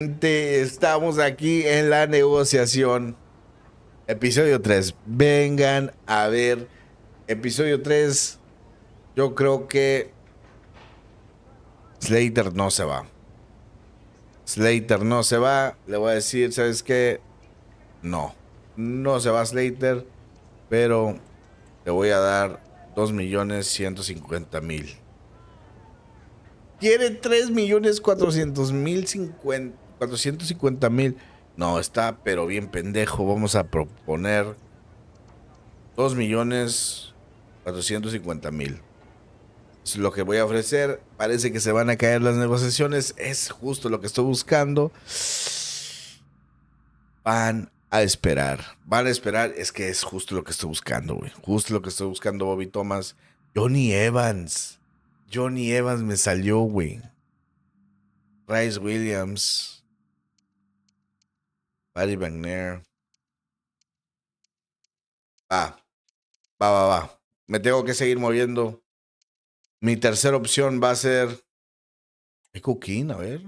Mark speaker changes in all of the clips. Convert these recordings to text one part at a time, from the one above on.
Speaker 1: estamos aquí en la negociación. Episodio 3. Vengan a ver. Episodio 3. Yo creo que Slater no se va. Slater no se va. Le voy a decir, ¿sabes qué? No. No se va Slater. Pero le voy a dar 2.150.000. Tiene 3.400.050. 450 mil. No, está, pero bien pendejo. Vamos a proponer 2 millones mil. Es lo que voy a ofrecer. Parece que se van a caer las negociaciones. Es justo lo que estoy buscando. Van a esperar. Van a esperar. Es que es justo lo que estoy buscando, güey. Justo lo que estoy buscando, Bobby Thomas. Johnny Evans. Johnny Evans me salió, güey. Rice Williams. Patty McNair. Ah, Va, va, va. Me tengo que seguir moviendo. Mi tercera opción va a ser. Es a ver.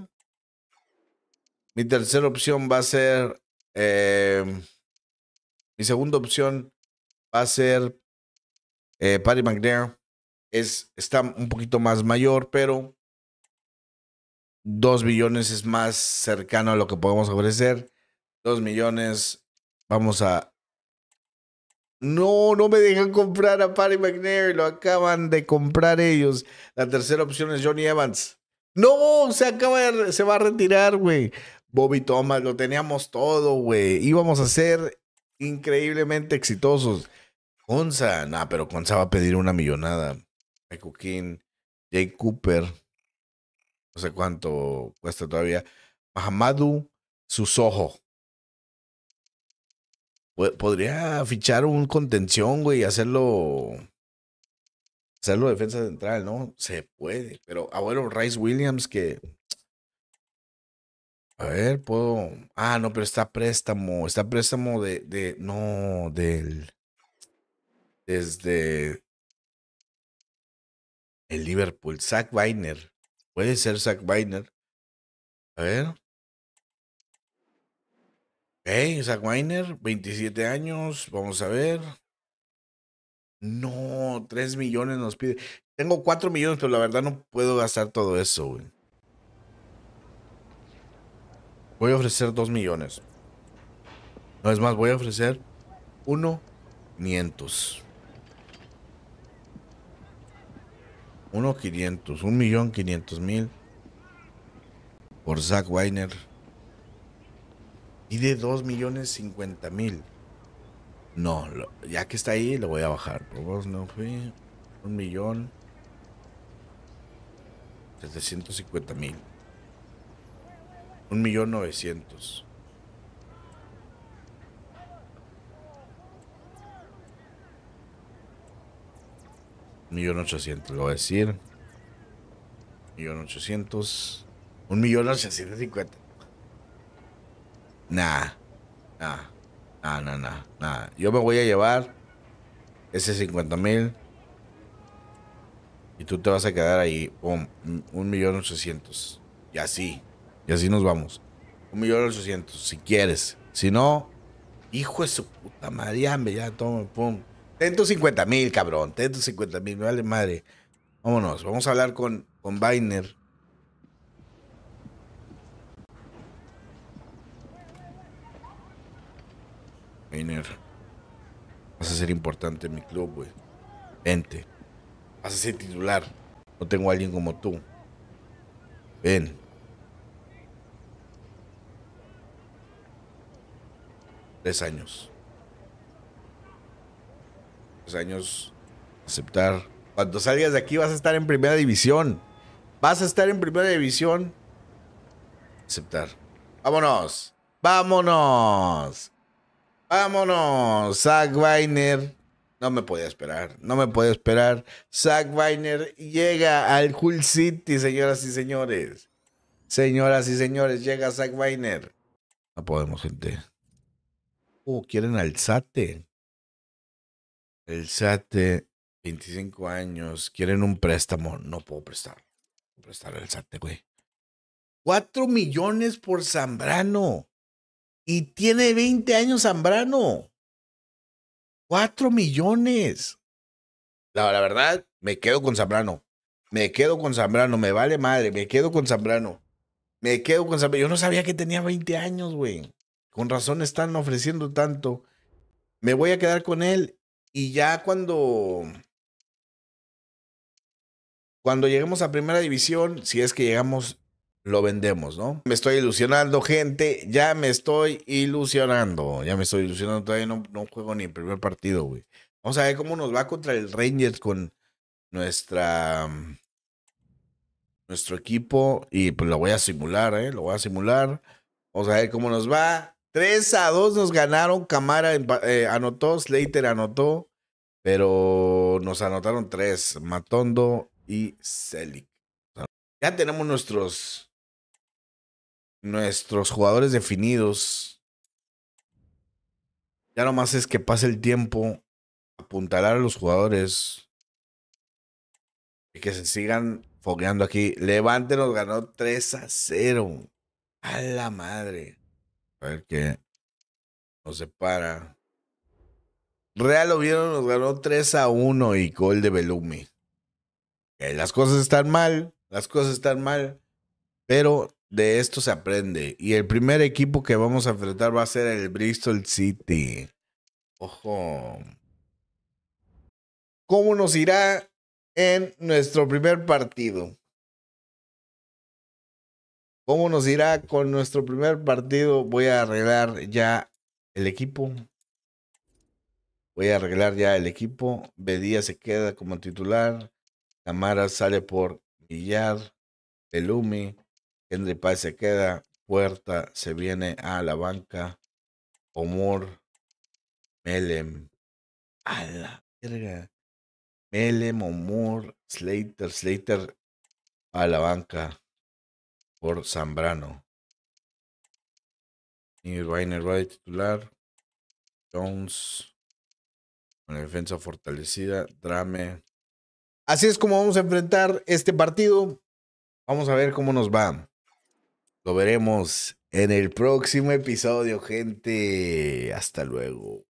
Speaker 1: Mi tercera opción va a ser. Eh, mi segunda opción va a ser. Eh, Patty McNair. Es, está un poquito más mayor, pero dos billones es más cercano a lo que podemos ofrecer. Dos millones. Vamos a. No, no me dejan comprar a Patty McNair. Lo acaban de comprar ellos. La tercera opción es Johnny Evans. No, se acaba se va a retirar, güey. Bobby Thomas, lo teníamos todo, güey. Íbamos a ser increíblemente exitosos. Conza, nah, pero Conza va a pedir una millonada. Michael King, Jake Cooper, no sé cuánto cuesta todavía. sus ojos Podría fichar un contención, güey, y hacerlo. Hacerlo defensa central, ¿no? Se puede. Pero, abuelo, ah, Rice Williams, que. A ver, puedo. Ah, no, pero está préstamo. Está préstamo de. de... No, del. Desde. El Liverpool. Zach Weiner. Puede ser Zach Weiner. A ver. Hey, Zack Weiner, 27 años, vamos a ver. No, 3 millones nos pide. Tengo 4 millones, pero la verdad no puedo gastar todo eso, Voy a ofrecer 2 millones. No es más, voy a ofrecer 1.500. 1.500, 1.500.000 por Zack Weiner. Pide 2 millones 50 mil. No, ya que está ahí, lo voy a bajar. Por vos no fui. Un millón. 750 mil. Un millón 900. millón 800 lo voy a decir. Millón 800 Un millón 850. Nah, nah, nah, nah, nah, Yo me voy a llevar ese 50 mil y tú te vas a quedar ahí, pum, un millón ochocientos. Y así, y así nos vamos. Un millón ochocientos, si quieres. Si no, hijo de su puta madre, ya, ya, pum. Ten 50 mil, cabrón, ten 50 mil, vale madre. Vámonos, vamos a hablar con, con Biner Einer. vas a ser importante en mi club, güey. Vente. Vas a ser titular. No tengo a alguien como tú. Ven. Tres años. Tres años. Aceptar. Cuando salgas de aquí vas a estar en primera división. Vas a estar en primera división. Aceptar. Vámonos. Vámonos. Vámonos, Zack Weiner. No me podía esperar, no me podía esperar. Zack Weiner llega al Hull City, señoras y señores. Señoras y señores, llega Zack Weiner. No podemos, gente. Oh, quieren al el Sate, 25 años, quieren un préstamo. No puedo prestar. Prestar Sate, güey. Cuatro millones por Zambrano. Y tiene 20 años Zambrano. 4 millones. La, verdad, me quedo con Zambrano. Me quedo con Zambrano. Me vale madre. Me quedo con Zambrano. Me quedo con Zambrano. Yo no sabía que tenía 20 años, güey. Con razón están ofreciendo tanto. Me voy a quedar con él. Y ya cuando cuando lleguemos a primera división, si es que llegamos lo vendemos, ¿no? Me estoy ilusionando, gente. Ya me estoy ilusionando. Ya me estoy ilusionando. Todavía no, juego ni el primer partido, güey. Vamos a ver cómo nos va contra el Rangers con nuestra. Nuestro equipo. Y pues lo voy a simular, ¿eh? Lo voy a simular. Vamos a ver cómo nos va. 3 a 2 nos ganaron. Camara eh, anotó. Slater anotó. Pero nos anotaron 3. Matondo y Celic. Ya tenemos nuestros nuestros jugadores definidos, ya nomás es que pase el tiempo, apuntalar a los jugadores y que se sigan fogueando aquí. Levante nos ganó 3 a 0. A la madre. A ver qué nos separa. Real vieron nos ganó 3 a 1 y gol de Belumi. las cosas están mal. Las cosas están mal pero de esto se aprende. Y el primer equipo que vamos a enfrentar va a ser el Bristol City. Ojo. ¿Cómo nos irá en nuestro primer partido? ¿Cómo nos irá con nuestro primer partido? Voy a arreglar ya el equipo. Voy a arreglar ya el equipo. Bedía se queda como titular. Camara sale por Millar. Pelumi Henry Paz se queda. Puerta se viene a la banca. Omor. Melem. A la verga. Melem, Omor, Slater. Slater a la banca por Zambrano. Y va de titular. Jones con la defensa fortalecida. Drame. Así es como vamos a enfrentar este partido. Vamos a ver cómo nos va. Lo veremos en el próximo episodio, gente. Hasta luego.